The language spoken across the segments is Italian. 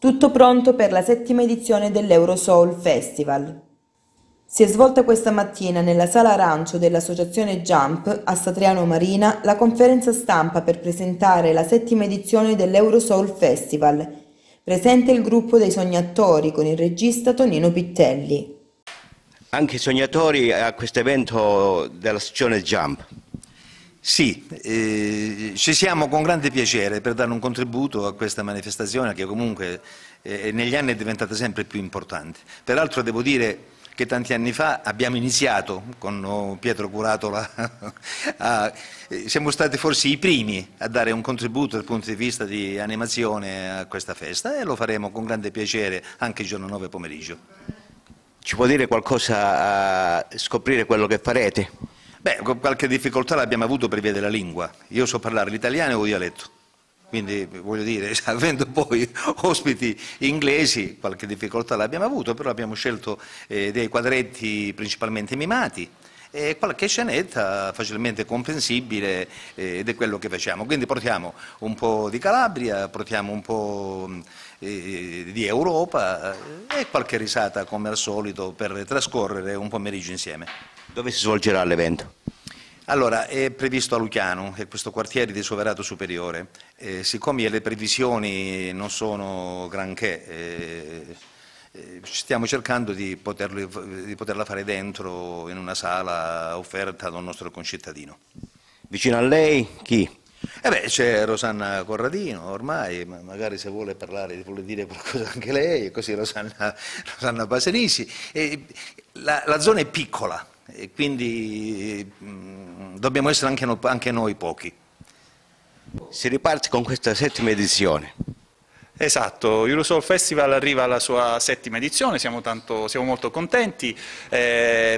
Tutto pronto per la settima edizione dell'Euro Soul Festival. Si è svolta questa mattina nella sala arancio dell'associazione Jump a Satriano Marina la conferenza stampa per presentare la settima edizione dell'Euro Soul Festival. Presente il gruppo dei sognatori con il regista Tonino Pittelli. Anche i sognatori a questo evento della dell'associazione Jump. Sì, eh, ci siamo con grande piacere per dare un contributo a questa manifestazione che comunque eh, negli anni è diventata sempre più importante. Peraltro devo dire che tanti anni fa abbiamo iniziato con oh, Pietro Curatola, a, eh, siamo stati forse i primi a dare un contributo dal punto di vista di animazione a questa festa e lo faremo con grande piacere anche il giorno 9 pomeriggio. Ci può dire qualcosa a scoprire quello che farete? Beh, qualche difficoltà l'abbiamo avuto per via della lingua. Io so parlare l'italiano e ho dialetto. Quindi voglio dire, avendo poi ospiti inglesi, qualche difficoltà l'abbiamo avuto, però abbiamo scelto eh, dei quadretti principalmente mimati e qualche scenetta facilmente comprensibile eh, ed è quello che facciamo. Quindi portiamo un po' di Calabria, portiamo un po' mm, eh, di Europa eh, e qualche risata come al solito per trascorrere un pomeriggio insieme. Dove si svolgerà l'evento? Allora, è previsto a Luciano, che è questo quartiere di Soverato Superiore. Eh, siccome le previsioni non sono granché, eh, eh stiamo cercando di, poterlo, di, poterla fare dentro in una sala offerta da un nostro concittadino. Vicino a lei chi? Eh c'è Rosanna Corradino ormai, magari se vuole parlare vuole dire qualcosa anche lei, così Rosanna, Rosanna Basenisi. Eh, la, la zona è piccola, e quindi mh, mm, dobbiamo essere anche, no, anche noi pochi. Si riparte con questa settima edizione. Esatto, Eurosol Festival arriva alla sua settima edizione, siamo, tanto, siamo molto contenti. Eh,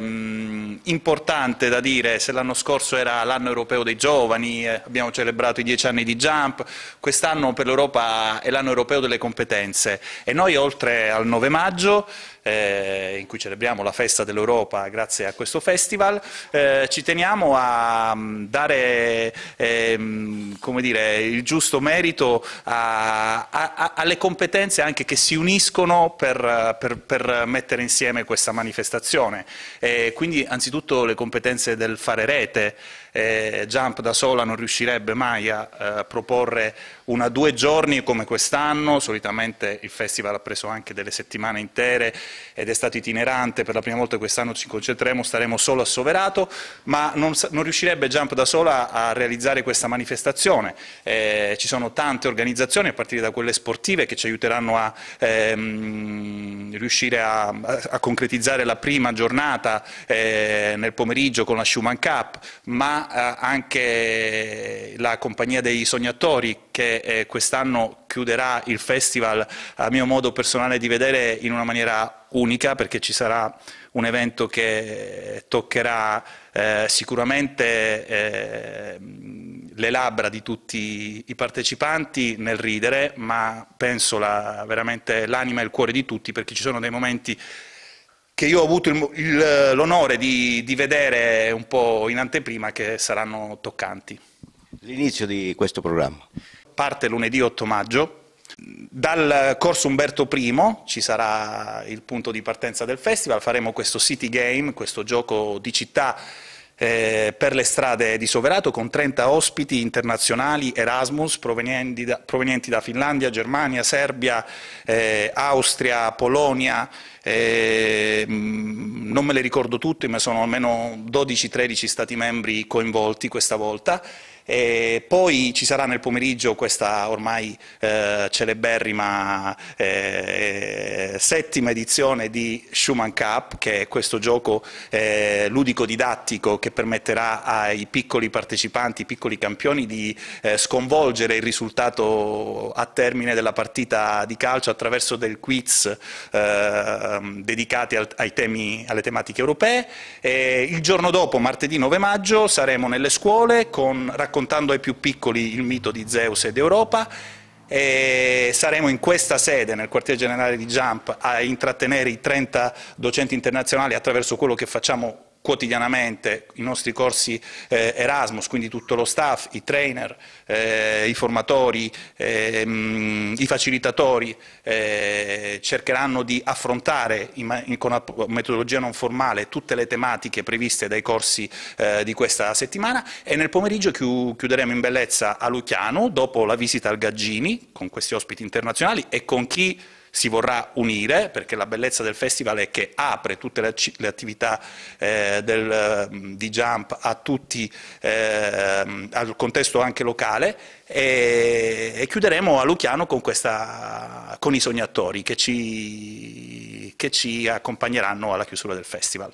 importante da dire, se l'anno scorso era l'anno europeo dei giovani, eh, abbiamo celebrato i dieci anni di Jump, quest'anno per l'Europa è l'anno europeo delle competenze e noi oltre al 9 maggio eh, in cui celebriamo la festa dell'Europa grazie a questo festival, eh, ci teniamo a mm, dare ehm, dire, il giusto merito a, a, alle competenze anche che si uniscono per, per, per mettere insieme questa manifestazione. E quindi anzitutto le competenze del fare rete, eh, Jump da sola non riuscirebbe mai a eh, proporre una due giorni come quest'anno, solitamente il festival ha preso anche delle settimane intere ed è stato itinerante, per la prima volta quest'anno ci concentreremo, staremo solo a Soverato, ma non, non riuscirebbe Jump da sola a realizzare questa manifestazione. Eh, ci sono tante organizzazioni, a partire da quelle sportive, sportive che ci aiuteranno a ehm, riuscire a, a, concretizzare la prima giornata eh, nel pomeriggio con la Schumann Cup, ma eh, anche la compagnia dei sognatori che eh, quest'anno chiuderà il festival a mio modo personale di vedere in una maniera unica perché ci sarà un evento che toccherà eh, sicuramente eh, le labbra di tutti i partecipanti nel ridere, ma penso la, veramente l'anima e il cuore di tutti, perché ci sono dei momenti che io ho avuto l'onore di, di vedere un po' in anteprima che saranno toccanti. L'inizio di questo programma? Parte lunedì 8 maggio. Dal corso Umberto I ci sarà il punto di partenza del festival, faremo questo City Game, questo gioco di città eh, per le strade di Soverato con 30 ospiti internazionali Erasmus provenienti da, provenienti da Finlandia, Germania, Serbia, eh, Austria, Polonia, eh, mm, non me le ricordo tutte ma sono almeno 12-13 stati membri coinvolti questa volta e poi ci sarà nel pomeriggio questa ormai eh, celeberrima eh, settima edizione di Schumann Cup, che è questo gioco eh, ludico-didattico che permetterà ai piccoli partecipanti, ai piccoli campioni di eh, sconvolgere il risultato a termine della partita di calcio attraverso del quiz ehm, dedicati al, temi, alle tematiche europee. E il giorno dopo, martedì 9 maggio, saremo nelle scuole con racconti raccontando ai più piccoli il mito di Zeus ed Europa. E saremo in questa sede, nel quartier generale di Jump, a intrattenere i 30 docenti internazionali attraverso quello che facciamo quotidianamente i nostri corsi eh, Erasmus, quindi tutto lo staff, i trainer, eh, i formatori, eh, i facilitatori eh, cercheranno di affrontare in, con una metodologia non formale tutte le tematiche previste dai corsi eh, di questa settimana e nel pomeriggio chiu chiuderemo in bellezza a Lucchiano dopo la visita al Gaggini con questi ospiti internazionali e con chi si vorrà unire, perché la bellezza del festival è che apre tutte le, le attività eh, del, mm, di Jump a tutti, eh, al contesto anche locale e, e, chiuderemo a Luciano con, questa, con i sognatori che ci, che ci accompagneranno alla chiusura del festival.